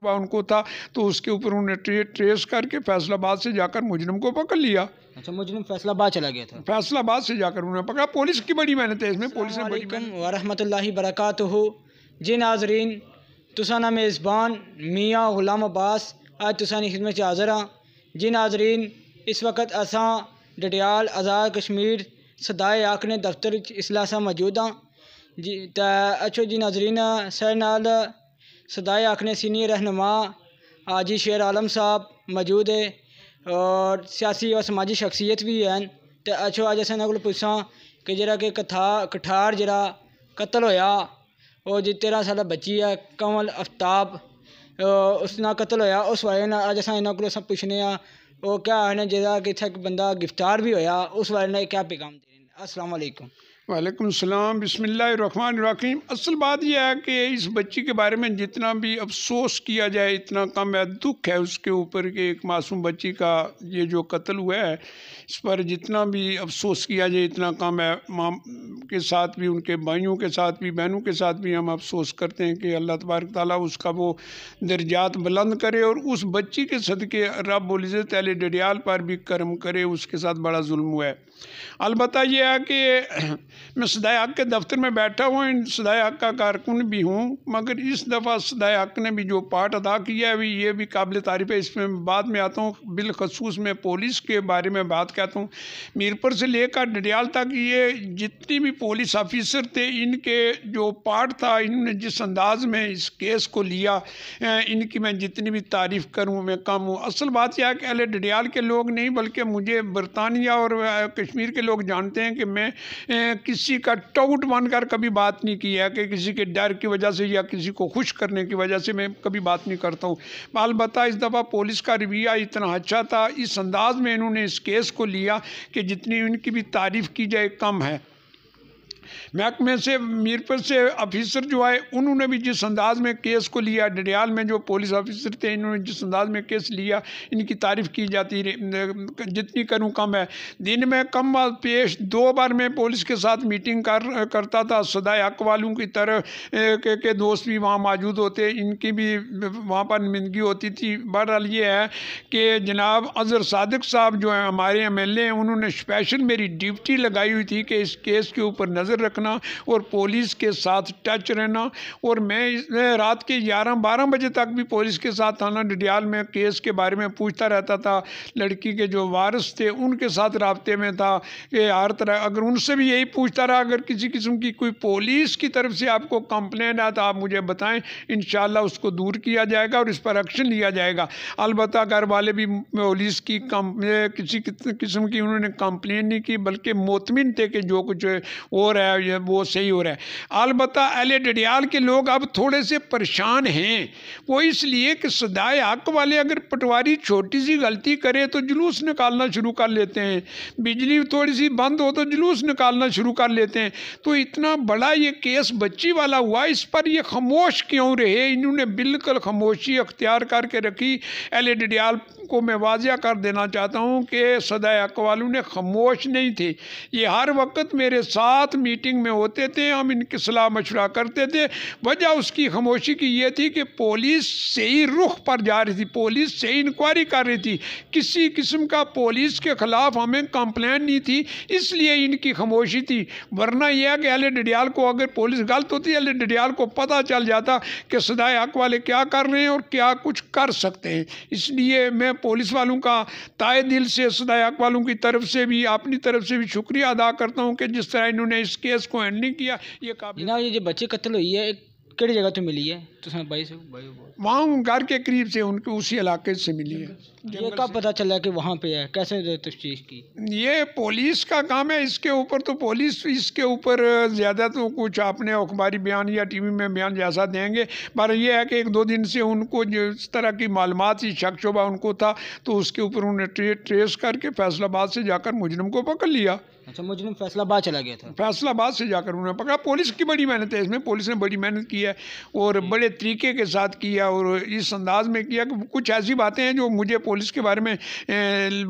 शुबा उनको था तो उसके ऊपर उन्होंने ट्रे, ट्रेस करके फैसलाबाद से जाकर मुजरम को पकड़ लिया अच्छा मुजरम फैसलाबाद चला गया था फैसलाबाद से जाकर उन्होंने पकड़ा पुलिस की बड़ी मेहनत है इसमें पुलिस ने बड़ी बरकत हो जी नाजरीन तुसाना मेज़बान मियाँ ग़ुलाम अब्बास आज तुसानी खिदमत हाजिर हाँ जी नाजरीन इस वक्त असा डटियाल आज़ाद कश्मीर सदाए आखने दफ्तर इसला मौजूद हाँ जी अच्छो जी नाजरीन सर नाल सदाए आखने सीनियर रहनुमा हाजी शेर आलम साहब मौजूद है और सियासी और समाजी शख्सियत भी हैं तो अच्छो अज इन्होंने को पुछा कि जरा कि कथा कठार जरा कत्ल होया और जी तेरह साल बच्ची है कंवल उस ना कत्ल होया उस बारे में अज असा इन्होंने को पुछने और क्या आखने जो कि इतना बंदा गिरफ्तार भी होया उस बारे में क्या पैगाम देने वालेकुम सलाम बसमीम असल बात यह है कि इस बच्ची के बारे में जितना भी अफसोस किया जाए इतना कम है दुख है उसके ऊपर कि एक मासूम बच्ची का ये जो कत्ल हुआ है इस पर जितना भी अफसोस किया जाए इतना कम है के साथ भी उनके भाइयों के साथ भी बहनों के साथ भी हम अफसोस करते हैं कि अल्लाह तबारक ताली उसका वो दर्जात बुलंद करे और उस बच्ची के सदक़े रबुल्ज़त अल डडियाल पर भी कर्म करे उसके साथ बड़ा जुल्म हुआ है अलबत् यह है कि मैं सदाए हक के दफ्तर में बैठा हूँ इन सदाए हक का कारकुन भी हूँ मगर इस दफ़ा सदाए हक ने भी जो पार्ट अदा किया है ये भी काबिल तारीफ़ है इसमें बाद में आता हूँ बिलखसूस मैं पुलिस के बारे में बात कहता हूँ मीरपुर से लेकर डडियाल तक ये जितनी भी पुलिस ऑफिसर थे इनके जो पार्ट था इन्होंने जिस अंदाज में इस केस को लिया इनकी मैं जितनी भी तारीफ़ करूँ मैं कम हूँ असल बात यह है कि अले डडियाल के लोग नहीं बल्कि मुझे बरतानिया और कश्मीर के लोग जानते हैं कि मैं किसी का टोट कर कभी बात नहीं किया कि किसी के डर की वजह से या किसी को खुश करने की वजह से मैं कभी बात नहीं करता हूँ अलबत् इस दफ़ा पुलिस का रवैया इतना अच्छा था इस अंदाज में इन्होंने इस केस को लिया कि जितनी इनकी भी तारीफ़ की जाए कम है महकमे से मीरपुर से ऑफिसर जो आए उन्होंने भी जिस अंदाज में केस को लिया डडियाल में जो पुलिस ऑफिसर थे इन्होंने जिस अंदाज में केस लिया इनकी तारीफ़ की जाती जितनी करूँ कम है दिन में कम पेश दो बार मैं पुलिस के साथ मीटिंग कर करता था सदाए हक वालों की तरह के, के दोस्त भी वहाँ मौजूद होते इनकी भी वहाँ पर नुमाइंदगी होती थी बहरहाल ये है कि जनाब अजहर सादक साहब जो है हमारे एम एल ए हैं उन्होंने स्पेशल मेरी ड्यूटी लगाई हुई थी कि इस केस के ऊपर नज़र रखना और पुलिस के साथ टच रहना और मैं रात के ग्यारह बारह बजे तक भी पुलिस के साथ थाना डडियाल में केस के बारे में पूछता रहता था लड़की के जो वारस थे उनके साथ रबते में था कि हर तरह अगर उनसे भी यही पूछता रहा अगर किसी किस्म की कोई पुलिस की तरफ से आपको कंप्लेन आया तो आप मुझे बताएं इन उसको दूर किया जाएगा और इस पर एक्शन लिया जाएगा अलबत् घर वाले भी पुलिस की किसी किस्म की उन्होंने कंप्लेन नहीं की बल्कि मोतमिन थे कि जो कुछ हो रहा है है वो सही हो रहा है अलबत् अहले डडियाल के लोग अब थोड़े से परेशान हैं वो इसलिए कि सदाए हक वाले अगर पटवारी छोटी सी गलती करे तो जुलूस निकालना शुरू कर लेते हैं बिजली थोड़ी सी बंद हो तो जुलूस निकालना शुरू कर लेते हैं तो इतना बड़ा ये केस बच्ची वाला हुआ इस पर ये खामोश क्यों रहे इन्होंने बिल्कुल खामोशी अख्तियार करके रखी एल डडियाल को मैं वाजिया कर देना चाहता हूँ कि सदा अकवालू ने खामोश नहीं थे ये हर वक्त मेरे साथ मीटिंग में होते थे हम इनकी सलाह मशवरा करते थे वजह उसकी खामोशी की ये थी कि पुलिस ही रुख पर जा रही थी पुलिस ही इंक्वायरी कर रही थी किसी किस्म का पुलिस के ख़िलाफ़ हमें कंप्लेन नहीं थी इसलिए इनकी खामोशी थी वरना यह कि अली डडियाल को अगर पुलिस गलत होती अली डडियाल को पता चल जाता कि सदाए हक वाले क्या कर रहे हैं और क्या कुछ कर सकते हैं इसलिए मैं पुलिस वालों का ताए दिल से सदायक वालों की तरफ से भी अपनी तरफ से भी शुक्रिया अदा करता हूँ कि जिस तरह इन्होंने इस केस को हैंडलिंग किया ये काफ़ी ना ये जो बच्चे कत्ल हुई है कड़ी जगह तो मिली है तो हाँ, वहाँ घर के करीब से उनके उसी इलाके से मिली है ये कब पता चला कि वहाँ पे है कैसे तफ्तीश की ये पुलिस का काम है इसके ऊपर तो पुलिस इसके ऊपर ज़्यादा तो कुछ आपने अखबारी बयान या टीवी में बयान जैसा देंगे पर यह है कि एक दो दिन से उनको जिस तरह की मालूम ही शक शुबा उनको था तो उसके ऊपर उन्होंने ट्रे, ट्रेस करके फैसलाबाद से जाकर मुजरम को पकड़ लिया अच्छा मुजरिम फैसलाबाद चला गया था फैसलाबाद से जाकर उन्होंने पकड़ा पुलिस की बड़ी मेहनत है इसमें पुलिस ने बड़ी मेहनत की है और बड़े तरीके के साथ किया और इस अंदाज में किया कि कुछ ऐसी बातें हैं जो मुझे पुलिस के बारे में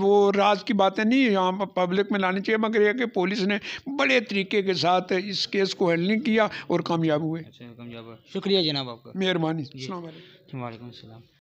वो राज की बातें नहीं यहाँ पब्लिक में लानी चाहिए मगर यह कि पुलिस ने बड़े तरीके के साथ इस केस को हैंडलिंग किया और कामयाब हुए अच्छा, कामयाब शुक्रिया जनाब आपका मेहरबानी